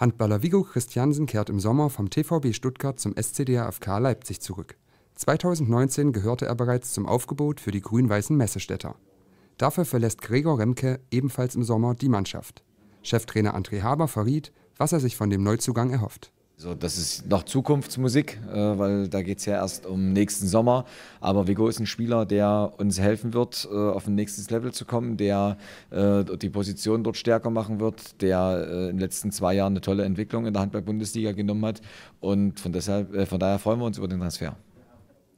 Handballer Vigo Christiansen kehrt im Sommer vom TVB Stuttgart zum SCDAFK Leipzig zurück. 2019 gehörte er bereits zum Aufgebot für die grün-weißen Messestädter. Dafür verlässt Gregor Remke ebenfalls im Sommer die Mannschaft. Cheftrainer André Haber verriet, was er sich von dem Neuzugang erhofft. So, das ist noch Zukunftsmusik, äh, weil da geht es ja erst um nächsten Sommer. Aber Vigo ist ein Spieler, der uns helfen wird, äh, auf ein nächstes Level zu kommen, der äh, die Position dort stärker machen wird, der in den letzten zwei Jahren eine tolle Entwicklung in der Handball-Bundesliga genommen hat. Und von, deshalb, von daher freuen wir uns über den Transfer.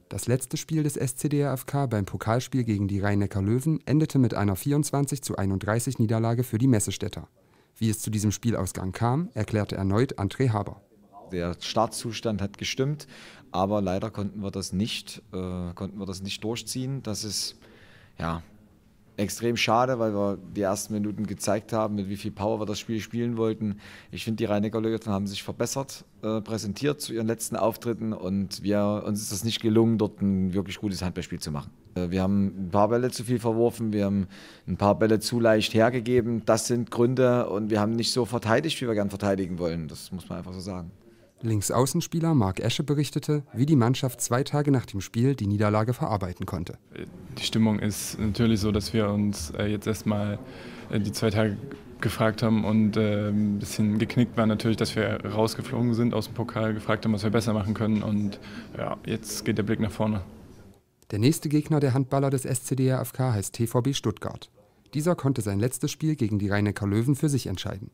Das letzte Spiel des SCDFK beim Pokalspiel gegen die Rhein-Neckar-Löwen endete mit einer 24 zu 31 Niederlage für die Messestädter. Wie es zu diesem Spielausgang kam, erklärte erneut André Haber der Startzustand hat gestimmt, aber leider konnten wir das nicht, äh, konnten wir das nicht durchziehen. Das ist ja extrem schade, weil wir die ersten Minuten gezeigt haben, mit wie viel Power wir das Spiel spielen wollten. Ich finde, die rhein löwen haben sich verbessert, äh, präsentiert zu ihren letzten Auftritten und wir, uns ist das nicht gelungen, dort ein wirklich gutes Handballspiel zu machen. Äh, wir haben ein paar Bälle zu viel verworfen, wir haben ein paar Bälle zu leicht hergegeben. Das sind Gründe und wir haben nicht so verteidigt, wie wir gern verteidigen wollen. Das muss man einfach so sagen. Linksaußenspieler Marc Esche berichtete, wie die Mannschaft zwei Tage nach dem Spiel die Niederlage verarbeiten konnte. Die Stimmung ist natürlich so, dass wir uns äh, jetzt erstmal äh, die zwei Tage gefragt haben und äh, ein bisschen geknickt waren natürlich, dass wir rausgeflogen sind aus dem Pokal, gefragt haben, was wir besser machen können und ja, jetzt geht der Blick nach vorne. Der nächste Gegner der Handballer des SCDR FK heißt TVB Stuttgart. Dieser konnte sein letztes Spiel gegen die Rheinecker Löwen für sich entscheiden.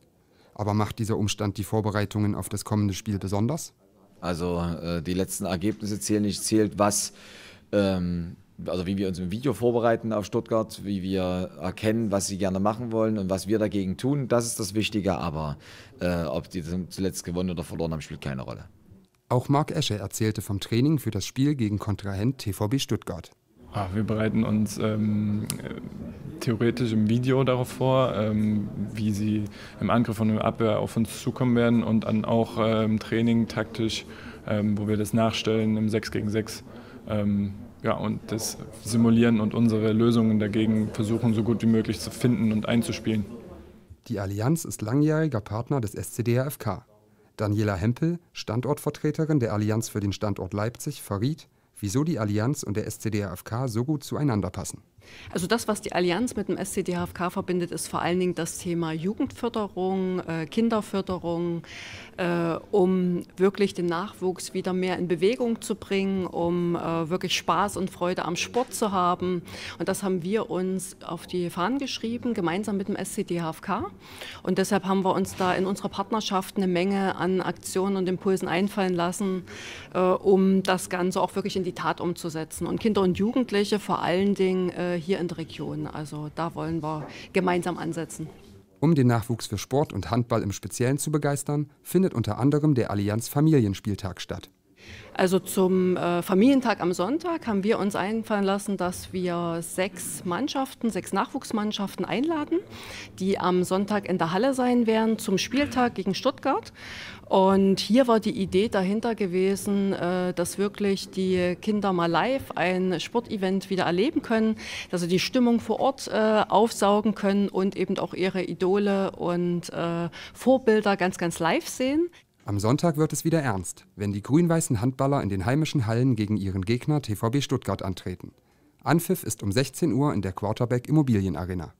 Aber macht dieser Umstand die Vorbereitungen auf das kommende Spiel besonders? Also äh, die letzten Ergebnisse zählen nicht, zählt was. Ähm, also wie wir uns im Video vorbereiten auf Stuttgart, wie wir erkennen, was sie gerne machen wollen und was wir dagegen tun, das ist das Wichtige. Aber äh, ob die zuletzt gewonnen oder verloren haben, spielt keine Rolle. Auch Marc Esche erzählte vom Training für das Spiel gegen Kontrahent TVB Stuttgart. Ach, wir bereiten uns ähm, theoretisch im Video darauf vor, ähm, wie sie im Angriff und im Abwehr auf uns zukommen werden und dann auch äh, im Training taktisch, ähm, wo wir das nachstellen im 6 gegen 6. Ähm, ja, und das simulieren und unsere Lösungen dagegen versuchen, so gut wie möglich zu finden und einzuspielen. Die Allianz ist langjähriger Partner des SCDFK. Daniela Hempel, Standortvertreterin der Allianz für den Standort Leipzig, verriet, wieso die Allianz und der SCDFK so gut zueinander passen. Also das, was die Allianz mit dem SCDHFK verbindet, ist vor allen Dingen das Thema Jugendförderung, äh, Kinderförderung, äh, um wirklich den Nachwuchs wieder mehr in Bewegung zu bringen, um äh, wirklich Spaß und Freude am Sport zu haben. Und das haben wir uns auf die Fahnen geschrieben, gemeinsam mit dem SCDHFK. Und deshalb haben wir uns da in unserer Partnerschaft eine Menge an Aktionen und Impulsen einfallen lassen, äh, um das Ganze auch wirklich in die Tat umzusetzen. Und Kinder und Jugendliche vor allen Dingen äh, hier in der Region. Also da wollen wir gemeinsam ansetzen. Um den Nachwuchs für Sport und Handball im Speziellen zu begeistern, findet unter anderem der Allianz Familienspieltag statt. Also zum äh, Familientag am Sonntag haben wir uns einfallen lassen, dass wir sechs Mannschaften, sechs Nachwuchsmannschaften einladen, die am Sonntag in der Halle sein werden zum Spieltag gegen Stuttgart. Und hier war die Idee dahinter gewesen, äh, dass wirklich die Kinder mal live ein Sportevent wieder erleben können, dass sie die Stimmung vor Ort äh, aufsaugen können und eben auch ihre Idole und äh, Vorbilder ganz, ganz live sehen. Am Sonntag wird es wieder ernst, wenn die grün-weißen Handballer in den heimischen Hallen gegen ihren Gegner TVB Stuttgart antreten. Anpfiff ist um 16 Uhr in der Quarterback Immobilienarena.